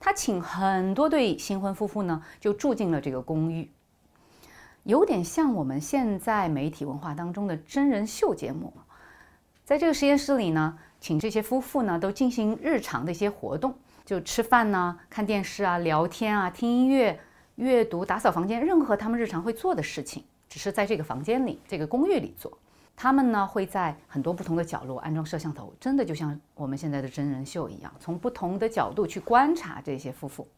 他请很多对新婚夫妇呢，就住进了这个公寓，有点像我们现在媒体文化当中的真人秀节目。在这个实验室里呢，请这些夫妇呢，都进行日常的一些活动，就吃饭呢、看电视啊、聊天啊、听音乐、阅读、打扫房间，任何他们日常会做的事情，只是在这个房间里、这个公寓里做。他们呢会在很多不同的角落安装摄像头，真的就像我们现在的真人秀一样，从不同的角度去观察这些夫妇。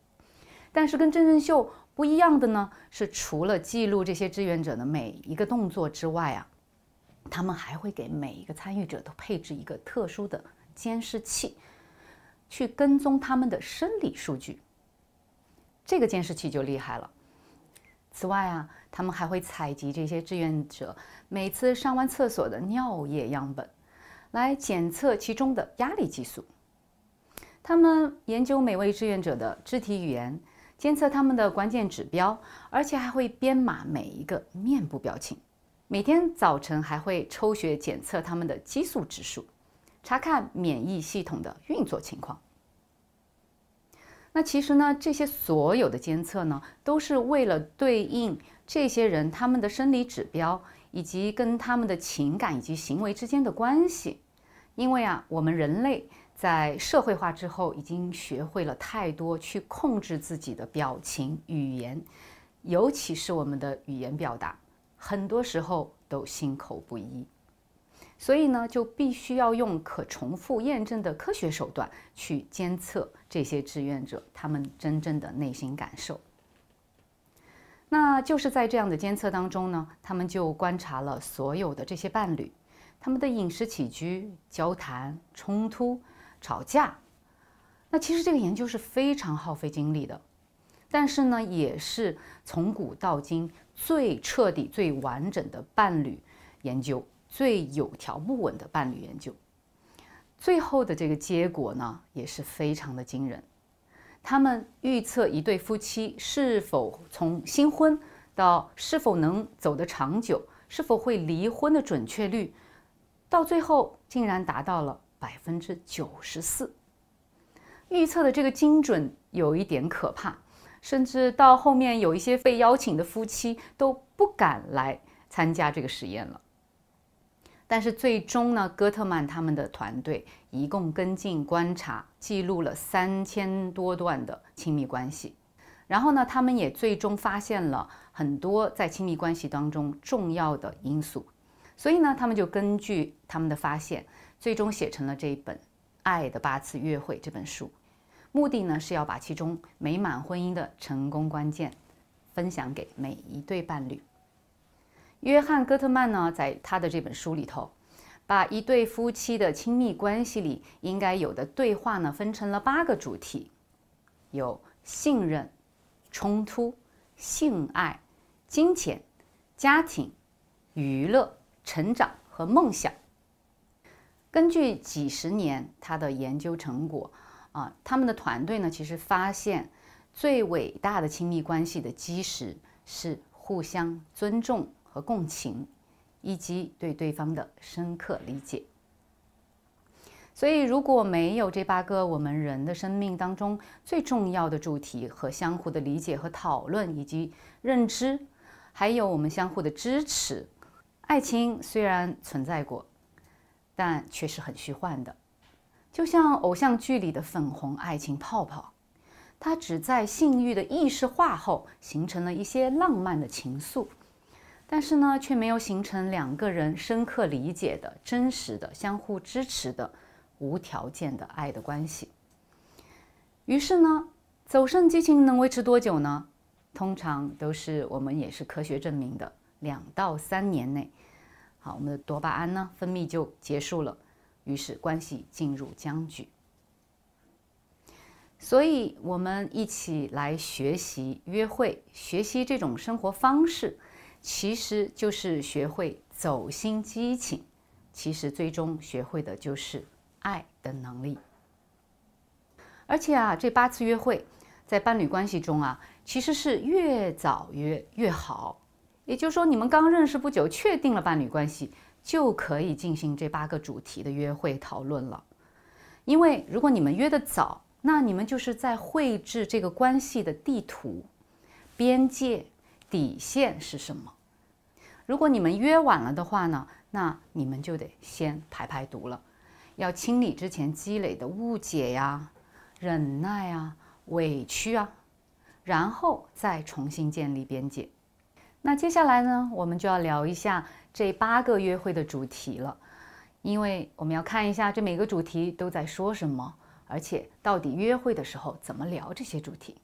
但是跟真人秀不一样的呢，是除了记录这些志愿者的每一个动作之外啊，他们还会给每一个参与者都配置一个特殊的监视器，去跟踪他们的生理数据。这个监视器就厉害了。此外啊，他们还会采集这些志愿者每次上完厕所的尿液样本，来检测其中的压力激素。他们研究每位志愿者的肢体语言，监测他们的关键指标，而且还会编码每一个面部表情。每天早晨还会抽血检测他们的激素指数，查看免疫系统的运作情况。那其实呢，这些所有的监测呢，都是为了对应这些人他们的生理指标，以及跟他们的情感以及行为之间的关系。因为啊，我们人类在社会化之后，已经学会了太多去控制自己的表情、语言，尤其是我们的语言表达，很多时候都心口不一。所以呢，就必须要用可重复验证的科学手段去监测这些志愿者他们真正的内心感受。那就是在这样的监测当中呢，他们就观察了所有的这些伴侣，他们的饮食起居、交谈、冲突、吵架。那其实这个研究是非常耗费精力的，但是呢，也是从古到今最彻底、最完整的伴侣研究。最有条不紊的伴侣研究，最后的这个结果呢，也是非常的惊人。他们预测一对夫妻是否从新婚到是否能走得长久，是否会离婚的准确率，到最后竟然达到了百分之九十四。预测的这个精准有一点可怕，甚至到后面有一些被邀请的夫妻都不敢来参加这个实验了。但是最终呢，戈特曼他们的团队一共跟进观察记录了三千多段的亲密关系，然后呢，他们也最终发现了很多在亲密关系当中重要的因素，所以呢，他们就根据他们的发现，最终写成了这一本《爱的八次约会》这本书，目的呢是要把其中美满婚姻的成功关键分享给每一对伴侣。约翰·戈特曼呢，在他的这本书里头，把一对夫妻的亲密关系里应该有的对话呢，分成了八个主题，有信任、冲突、性爱、金钱、家庭、娱乐、成长和梦想。根据几十年他的研究成果，啊，他们的团队呢，其实发现最伟大的亲密关系的基石是互相尊重。和共情，以及对对方的深刻理解。所以，如果没有这八个我们人的生命当中最重要的主题和相互的理解和讨论，以及认知，还有我们相互的支持，爱情虽然存在过，但却是很虚幻的。就像偶像剧里的粉红爱情泡泡，它只在性欲的意识化后形成了一些浪漫的情愫。但是呢，却没有形成两个人深刻理解的、真实的、相互支持的、无条件的爱的关系。于是呢，走肾激情能维持多久呢？通常都是我们也是科学证明的两到三年内。好，我们的多巴胺呢分泌就结束了，于是关系进入僵局。所以，我们一起来学习约会，学习这种生活方式。其实就是学会走心激情，其实最终学会的就是爱的能力。而且啊，这八次约会在伴侣关系中啊，其实是越早约越好。也就是说，你们刚认识不久，确定了伴侣关系，就可以进行这八个主题的约会讨论了。因为如果你们约得早，那你们就是在绘制这个关系的地图、边界。底线是什么？如果你们约晚了的话呢？那你们就得先排排毒了，要清理之前积累的误解呀、忍耐啊、委屈啊，然后再重新建立边界。那接下来呢，我们就要聊一下这八个约会的主题了，因为我们要看一下这每个主题都在说什么，而且到底约会的时候怎么聊这些主题。